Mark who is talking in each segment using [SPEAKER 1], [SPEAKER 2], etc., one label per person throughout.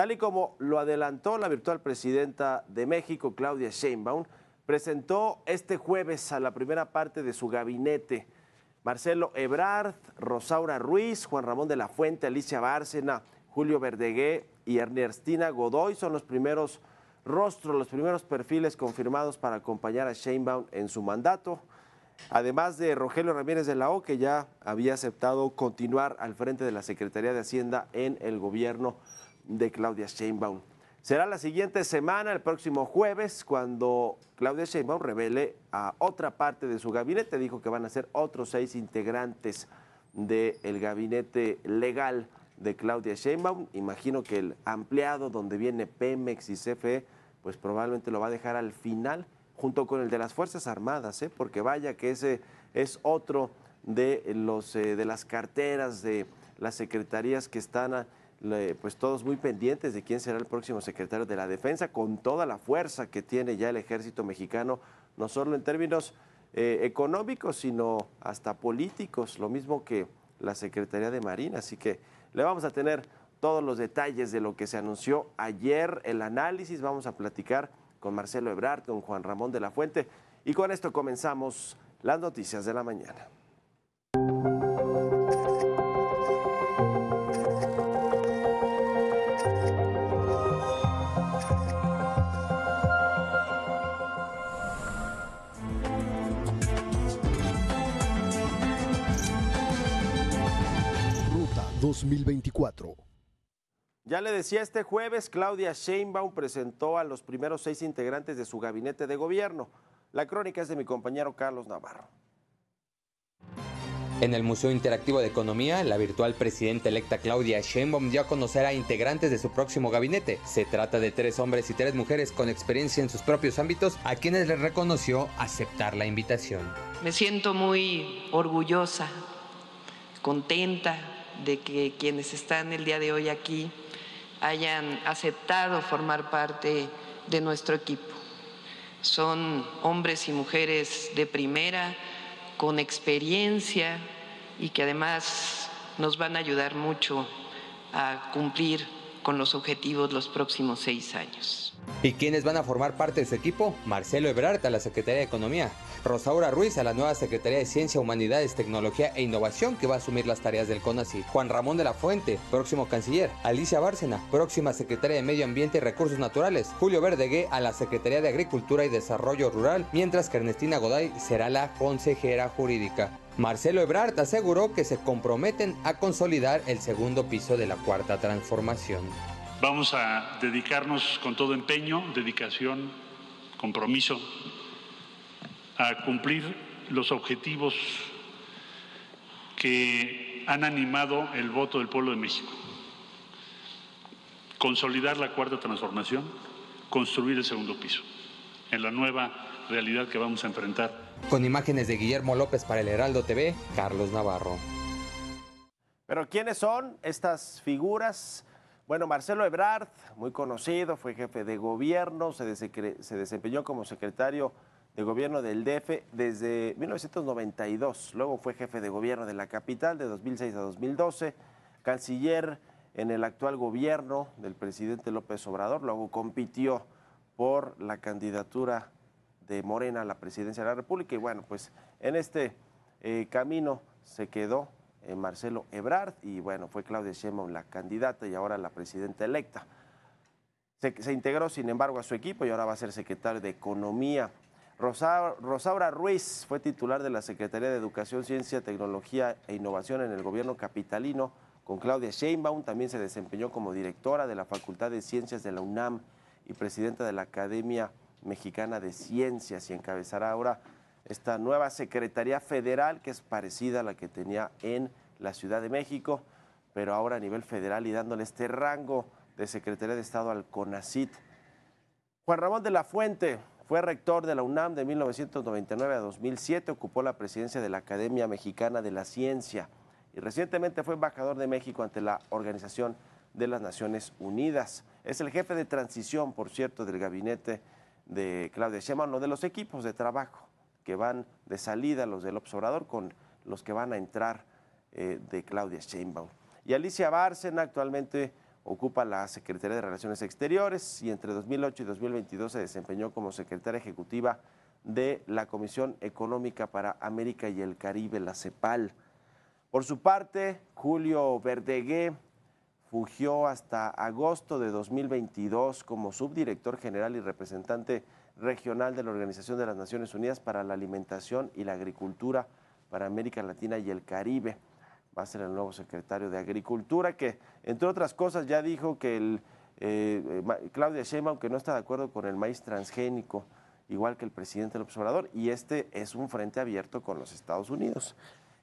[SPEAKER 1] Tal y como lo adelantó la virtual presidenta de México, Claudia Sheinbaum, presentó este jueves a la primera parte de su gabinete. Marcelo Ebrard, Rosaura Ruiz, Juan Ramón de la Fuente, Alicia Bárcena, Julio Verdegué y Ernestina Godoy son los primeros rostros, los primeros perfiles confirmados para acompañar a Sheinbaum en su mandato. Además de Rogelio Ramírez de la O, que ya había aceptado continuar al frente de la Secretaría de Hacienda en el gobierno de Claudia Sheinbaum. Será la siguiente semana, el próximo jueves, cuando Claudia Sheinbaum revele a otra parte de su gabinete. Dijo que van a ser otros seis integrantes del gabinete legal de Claudia Sheinbaum. Imagino que el ampliado donde viene Pemex y CFE, pues probablemente lo va a dejar al final, junto con el de las Fuerzas Armadas, ¿eh? porque vaya que ese es otro de, los, eh, de las carteras de las secretarías que están pues todos muy pendientes de quién será el próximo secretario de la Defensa, con toda la fuerza que tiene ya el ejército mexicano, no solo en términos eh, económicos, sino hasta políticos, lo mismo que la Secretaría de Marina. Así que le vamos a tener todos los detalles de lo que se anunció ayer, el análisis, vamos a platicar con Marcelo Ebrard, con Juan Ramón de la Fuente. Y con esto comenzamos las noticias de la mañana.
[SPEAKER 2] 2024.
[SPEAKER 1] Ya le decía, este jueves Claudia Sheinbaum presentó a los primeros seis integrantes de su gabinete de gobierno. La crónica es de mi compañero Carlos Navarro.
[SPEAKER 2] En el Museo Interactivo de Economía, la virtual presidenta electa Claudia Sheinbaum dio a conocer a integrantes de su próximo gabinete. Se trata de tres hombres y tres mujeres con experiencia en sus propios ámbitos, a quienes le reconoció aceptar la invitación. Me siento muy orgullosa, contenta, de que quienes están el día de hoy aquí hayan aceptado formar parte de nuestro equipo. Son hombres y mujeres de primera, con experiencia y que además nos van a ayudar mucho a cumplir con los objetivos los próximos seis años. ¿Y quiénes van a formar parte de su equipo? Marcelo Ebrard a la Secretaría de Economía, Rosaura Ruiz a la nueva Secretaría de Ciencia, Humanidades, Tecnología e Innovación que va a asumir las tareas del CONACYT, Juan Ramón de la Fuente, próximo canciller, Alicia Bárcena, próxima Secretaria de Medio Ambiente y Recursos Naturales, Julio Verdegué a la Secretaría de Agricultura y Desarrollo Rural, mientras que Ernestina Goday será la consejera jurídica. Marcelo Ebrard aseguró que se comprometen a consolidar el segundo piso de la cuarta transformación. Vamos a dedicarnos con todo empeño, dedicación, compromiso a cumplir los objetivos que han animado el voto del pueblo de México. Consolidar la cuarta transformación, construir el segundo piso en la
[SPEAKER 1] nueva realidad que vamos a enfrentar
[SPEAKER 2] con imágenes de Guillermo López para el Heraldo TV, Carlos Navarro.
[SPEAKER 1] Pero ¿quiénes son estas figuras? Bueno, Marcelo Ebrard, muy conocido, fue jefe de gobierno, se, desempeñó como secretario de gobierno del DF desde 1992. Luego fue jefe de gobierno de la capital de 2006 a 2012, canciller en el actual gobierno del presidente López Obrador. Luego compitió por la candidatura de Morena a la presidencia de la República. Y bueno, pues en este eh, camino se quedó eh, Marcelo Ebrard y bueno, fue Claudia Sheinbaum la candidata y ahora la presidenta electa. Se, integró, sin embargo, a su equipo y ahora va a ser secretario de Economía. Rosa, Rosaura Ruiz fue titular de la Secretaría de Educación, Ciencia, Tecnología e Innovación en el gobierno capitalino. Con Claudia Sheinbaum también se desempeñó como directora de la Facultad de Ciencias de la UNAM y presidenta de la Academia Mexicana de Ciencias y encabezará ahora esta nueva Secretaría Federal que es parecida a la que tenía en la Ciudad de México, pero ahora a nivel federal y dándole este rango de Secretaría de Estado al CONACIT. Juan Ramón de la Fuente fue rector de la UNAM de 1999 a 2007, ocupó la presidencia de la Academia Mexicana de la Ciencia y recientemente fue embajador de México ante la Organización de las Naciones Unidas. Es el jefe de transición, por cierto, del gabinete de Claudia Sheinbaum no de los equipos de trabajo que van de salida los del Observador con los que van a entrar eh, de Claudia Sheinbaum. Y Alicia Bárcena actualmente ocupa la Secretaría de Relaciones Exteriores y entre 2008 y 2022 se desempeñó como secretaria ejecutiva de la Comisión Económica para América y el Caribe, la CEPAL. Por su parte, Julio Verdegué Fugió hasta agosto de 2022 como subdirector general y representante regional de la Organización de las Naciones Unidas para la Alimentación y la Agricultura para América Latina y el Caribe. Va a ser el nuevo secretario de Agricultura que, entre otras cosas, ya dijo que el, eh, Claudia Sheinbaum aunque no está de acuerdo con el maíz transgénico, igual que el presidente del observador. y este es un frente abierto con los Estados Unidos.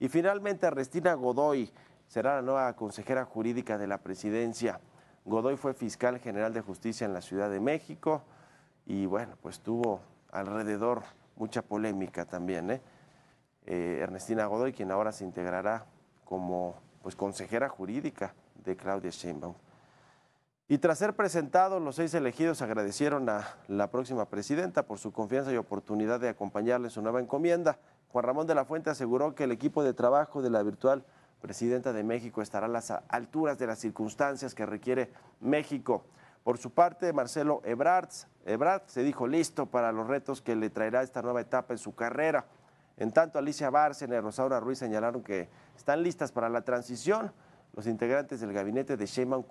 [SPEAKER 1] Y finalmente, Restina Godoy, será la nueva consejera jurídica de la presidencia. Godoy fue fiscal general de justicia en la Ciudad de México y bueno, pues tuvo alrededor mucha polémica también. ¿eh? Eh, Ernestina Godoy, quien ahora se integrará como pues, consejera jurídica de Claudia Sheinbaum. Y tras ser presentados, los seis elegidos agradecieron a la próxima presidenta por su confianza y oportunidad de acompañarle en su nueva encomienda. Juan Ramón de la Fuente aseguró que el equipo de trabajo de la virtual presidenta de México estará a las alturas de las circunstancias que requiere México. Por su parte, Marcelo Ebrard, se dijo listo para los retos que le traerá esta nueva etapa en su carrera. En tanto, Alicia Bárcena y Rosaura Ruiz señalaron que están listas para la transición. Los integrantes del gabinete de Sheinbaum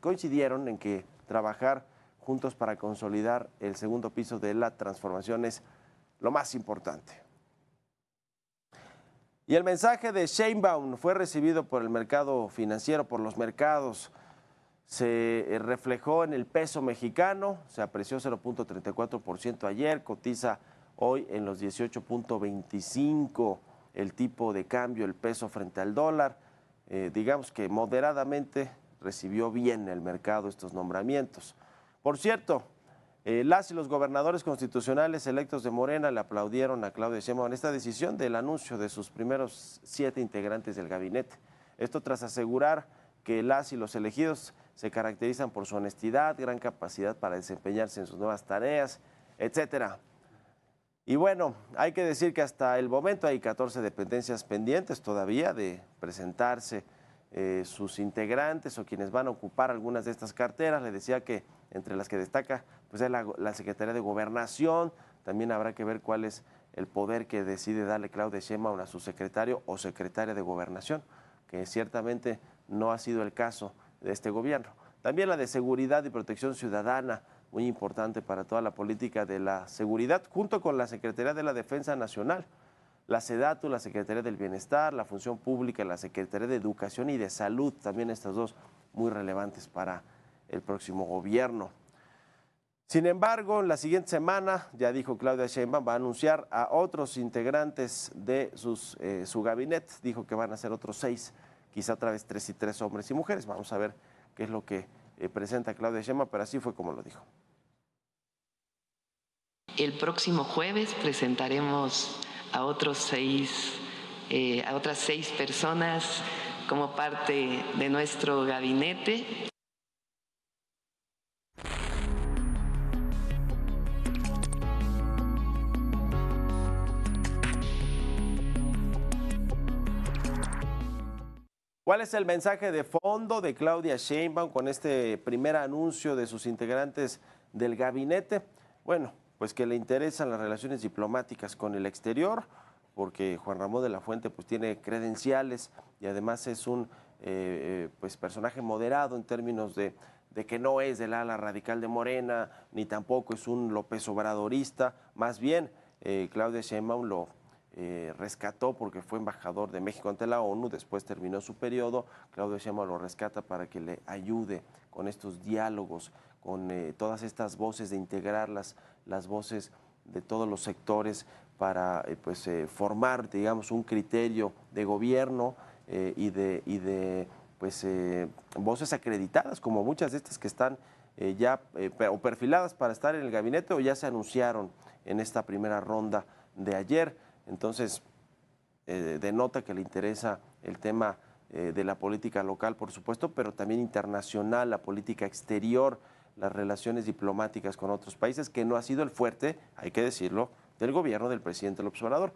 [SPEAKER 1] coincidieron en que trabajar juntos para consolidar el segundo piso de la transformación es lo más importante. Y el mensaje de Sheinbaum fue recibido por el mercado financiero, por los mercados. Se eh, reflejó en el peso mexicano, se apreció 0.34% ayer, cotiza hoy en los 18.25 el tipo de cambio, el peso frente al dólar. Eh, digamos que moderadamente recibió bien el mercado estos nombramientos. Por cierto, eh, las y los gobernadores constitucionales electos de Morena le aplaudieron a Claudio en esta decisión del anuncio de sus primeros siete integrantes del gabinete. Esto tras asegurar que las y los elegidos se caracterizan por su honestidad, gran capacidad para desempeñarse en sus nuevas tareas, etcétera. Y bueno, hay que decir que hasta el momento hay 14 dependencias pendientes todavía de presentarse eh, sus integrantes o quienes van a ocupar algunas de estas carteras. Le decía que entre las que destaca pues la, Secretaría de Gobernación. También habrá que ver cuál es el poder que decide darle Claudia Sheinbaum a su secretario o secretaria de Gobernación, que ciertamente no ha sido el caso de este gobierno. También la de Seguridad y Protección Ciudadana, muy importante para toda la política de la seguridad, junto con la Secretaría de la Defensa Nacional, la SEDATU, la Secretaría del Bienestar, la Función Pública, la Secretaría de Educación y de Salud, también estas dos muy relevantes para el próximo gobierno. Sin embargo, la siguiente semana, ya dijo Claudia Sheinbaum, va a anunciar a otros integrantes de sus, eh, su gabinete. Dijo que van a ser otros seis, quizá otra vez tres y tres hombres y mujeres. Vamos a ver qué es lo que eh, presenta Claudia Sheinbaum, pero así fue como lo dijo.
[SPEAKER 2] El próximo jueves presentaremos a otros seis, eh, a otras seis personas como parte de nuestro gabinete.
[SPEAKER 1] ¿Cuál es el mensaje de fondo de Claudia Sheinbaum con este primer anuncio de sus integrantes del gabinete? Bueno, pues que le interesan las relaciones diplomáticas con el exterior, porque Juan Ramón de la Fuente pues tiene credenciales y además es un eh, eh, pues personaje moderado en términos de, que no es del ala radical de Morena, ni tampoco es un López Obradorista, más bien eh, Claudia Sheinbaum lo eh, rescató porque fue embajador de México ante la ONU, después terminó su periodo, Claudio Sheinbaum lo rescata para que le ayude con estos diálogos, con eh, todas estas voces, de integrarlas... las, voces de todos los sectores para eh, pues, formar, digamos, un criterio de gobierno y de, pues, voces acreditadas, como muchas de estas que están ya o perfiladas para estar en el gabinete o ya se anunciaron en esta primera ronda de ayer. Entonces, eh, denota que le interesa el tema eh, de la política local, por supuesto, pero también internacional, la política exterior, las relaciones diplomáticas con otros países, que no ha sido el fuerte, hay que decirlo, del gobierno del presidente López Obrador.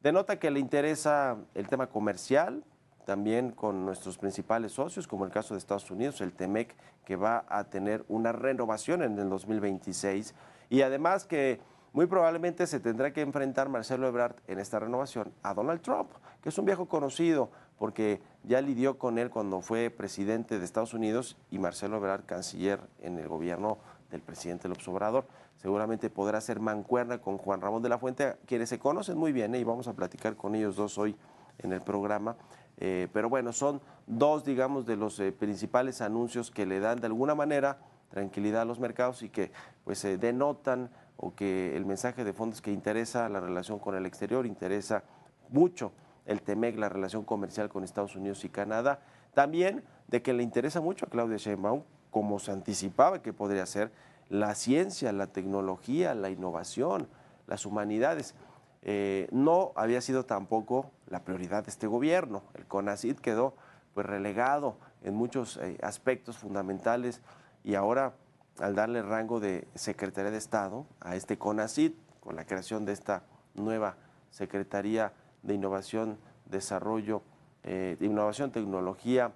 [SPEAKER 1] Denota que le interesa el tema comercial, también con nuestros principales socios, como el caso de Estados Unidos, el TEMEC, que va a tener una renovación en el 2026. Y además que muy probablemente se tendrá que enfrentar Marcelo Ebrard en esta renovación a Donald Trump, que es un viejo conocido porque ya lidió con él cuando fue presidente de Estados Unidos y Marcelo Ebrard canciller en el gobierno del presidente López Obrador. Seguramente podrá ser mancuerna con Juan Ramón de la Fuente, quienes se conocen muy bien ¿eh? y vamos a platicar con ellos dos hoy en el programa. Eh, pero bueno, son dos, digamos, de los eh, principales anuncios que le dan de alguna manera tranquilidad a los mercados y que pues denotan o que el mensaje de fondo es que interesa la relación con el exterior, interesa mucho el TEMEC, la relación comercial con Estados Unidos y Canadá. También de que le interesa mucho a Claudia Sheinbaum, como se anticipaba que podría ser, la ciencia, la tecnología, la innovación, las humanidades. Eh, no había sido tampoco la prioridad de este gobierno. El CONACID quedó pues, relegado en muchos eh, aspectos fundamentales y ahora al darle rango de Secretaría de Estado a este CONACID, con la creación de esta nueva Secretaría de Innovación, Desarrollo, eh, Innovación, Tecnología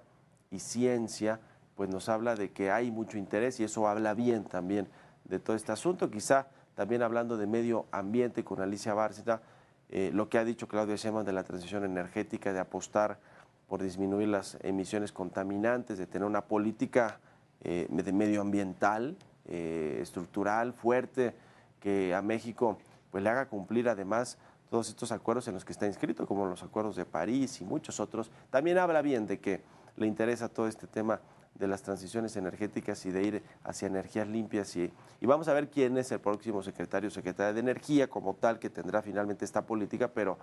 [SPEAKER 1] y Ciencia, pues nos habla de que hay mucho interés y eso habla bien también de todo este asunto. Quizá también hablando de medio ambiente con Alicia Bárcita, eh, lo que ha dicho Claudia Sheinbaum de la transición energética, de apostar por disminuir las emisiones contaminantes, de tener una política eh, de medioambiental, eh, estructural, fuerte, que a México pues, le haga cumplir además todos estos acuerdos en los que está inscrito, como los acuerdos de París y muchos otros. También habla bien de que le interesa todo este tema de las transiciones energéticas y de ir hacia energías limpias. Y, y, vamos a ver quién es el próximo secretario o secretaria de Energía como tal que tendrá finalmente esta política, pero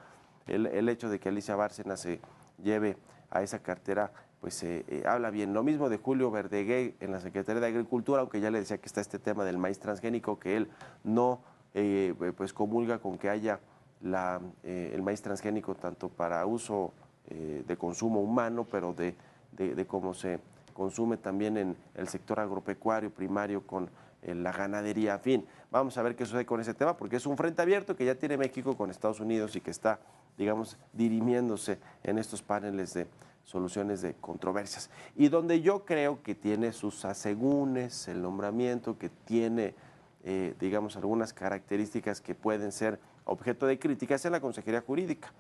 [SPEAKER 1] el, el hecho de que Alicia Bárcena se lleve a esa cartera pues eh, eh, habla bien. Lo mismo de Julio Verdegué en la Secretaría de Agricultura, aunque ya le decía que está este tema del maíz transgénico, que él no eh, pues comulga con que haya la, el maíz transgénico tanto para uso de consumo humano, pero de, de cómo se consume también en el sector agropecuario primario con la ganadería. En fin, vamos a ver qué sucede con ese tema, porque es un frente abierto que ya tiene México con Estados Unidos y que está, digamos, dirimiéndose en estos paneles de soluciones de controversias. Y donde yo creo que tiene sus asegúnes, el nombramiento, que tiene, eh, digamos, algunas características que pueden ser objeto de críticas, en la Consejería Jurídica,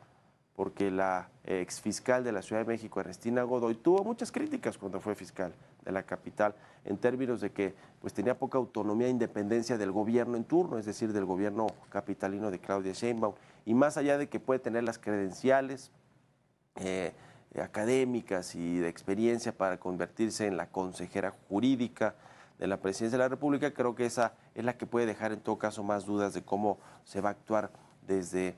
[SPEAKER 1] porque la exfiscal de la Ciudad de México, Ernestina Godoy, tuvo muchas críticas cuando fue fiscal de la capital en términos de que pues tenía poca autonomía e independencia del gobierno en turno, es decir, del gobierno capitalino de Claudia Sheinbaum, y más allá de que puede tener las credenciales, eh, académicas y de experiencia para convertirse en la consejera jurídica de la presidencia de la República, creo que esa es la que puede dejar en todo caso más dudas de cómo se va a actuar desde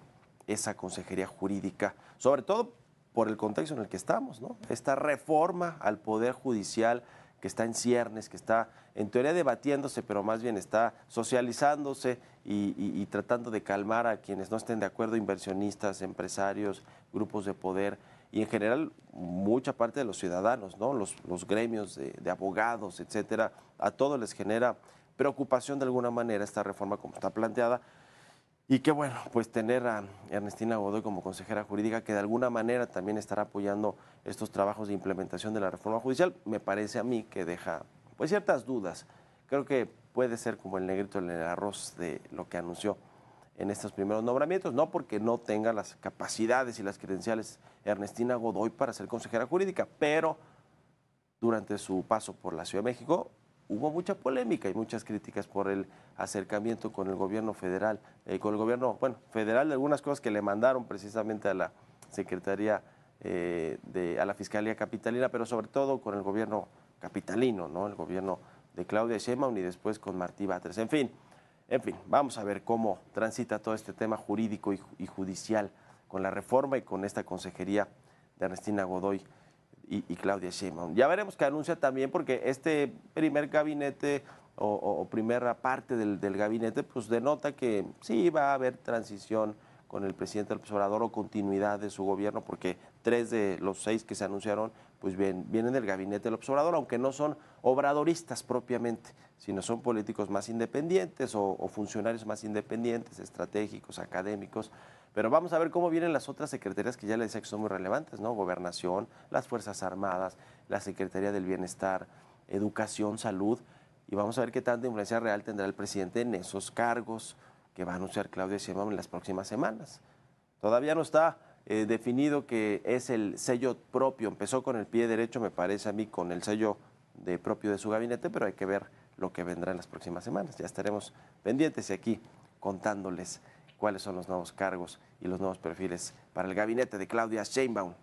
[SPEAKER 1] esa consejería jurídica, sobre todo por el contexto en el que estamos, Esta reforma al Poder Judicial que está en ciernes, que está en teoría debatiéndose, pero más bien está socializándose y, y tratando de calmar a quienes no estén de acuerdo, inversionistas, empresarios, grupos de poder y en general mucha parte de los ciudadanos, ¿no? los, gremios de, abogados, etcétera, a todos les genera preocupación de alguna manera esta reforma como está planteada. Y qué bueno, pues tener a Ernestina Godoy como consejera jurídica que de alguna manera también estará apoyando estos trabajos de implementación de la reforma judicial, me parece a mí que deja pues ciertas dudas. Creo que puede ser como el negrito en el arroz de lo que anunció en estos primeros nombramientos, no porque no tenga las capacidades y las credenciales Ernestina Godoy para ser consejera jurídica, pero durante su paso por la Ciudad de México hubo mucha polémica y muchas críticas por el acercamiento con el gobierno federal, eh, con el gobierno, bueno, federal de algunas cosas que le mandaron precisamente a la Secretaría eh, de, a la Fiscalía Capitalina, pero sobre todo con el gobierno capitalino, ¿no? El gobierno de Claudia Sheinbaum y después con Martí Batres. En fin, en fin, vamos a ver cómo transita todo este tema jurídico y, judicial con la reforma y con esta consejería de Ernestina Godoy y, Claudia Sheinbaum. Ya veremos qué anuncia también, porque este primer gabinete o, primera parte del, gabinete, pues denota que sí va a haber transición con el presidente del Obrador o continuidad de su gobierno, porque tres de los seis que se anunciaron pues bien, vienen del gabinete del observador, aunque no son obradoristas propiamente, sino son políticos más independientes o, funcionarios más independientes, estratégicos, académicos. Pero vamos a ver cómo vienen las otras secretarías que ya les decía que son muy relevantes, ¿no? Gobernación, las Fuerzas Armadas, la Secretaría del Bienestar, Educación, Salud. Y vamos a ver qué tanta influencia real tendrá el presidente en esos cargos que va a anunciar Claudio Sheinbaum en las próximas semanas. Todavía no está He eh, definido que es el sello propio. Empezó con el pie derecho, me parece a mí, con el sello de propio de su gabinete, pero hay que ver lo que vendrá en las próximas semanas. Ya estaremos pendientes y aquí contándoles cuáles son los nuevos cargos y los nuevos perfiles para el gabinete de Claudia Sheinbaum.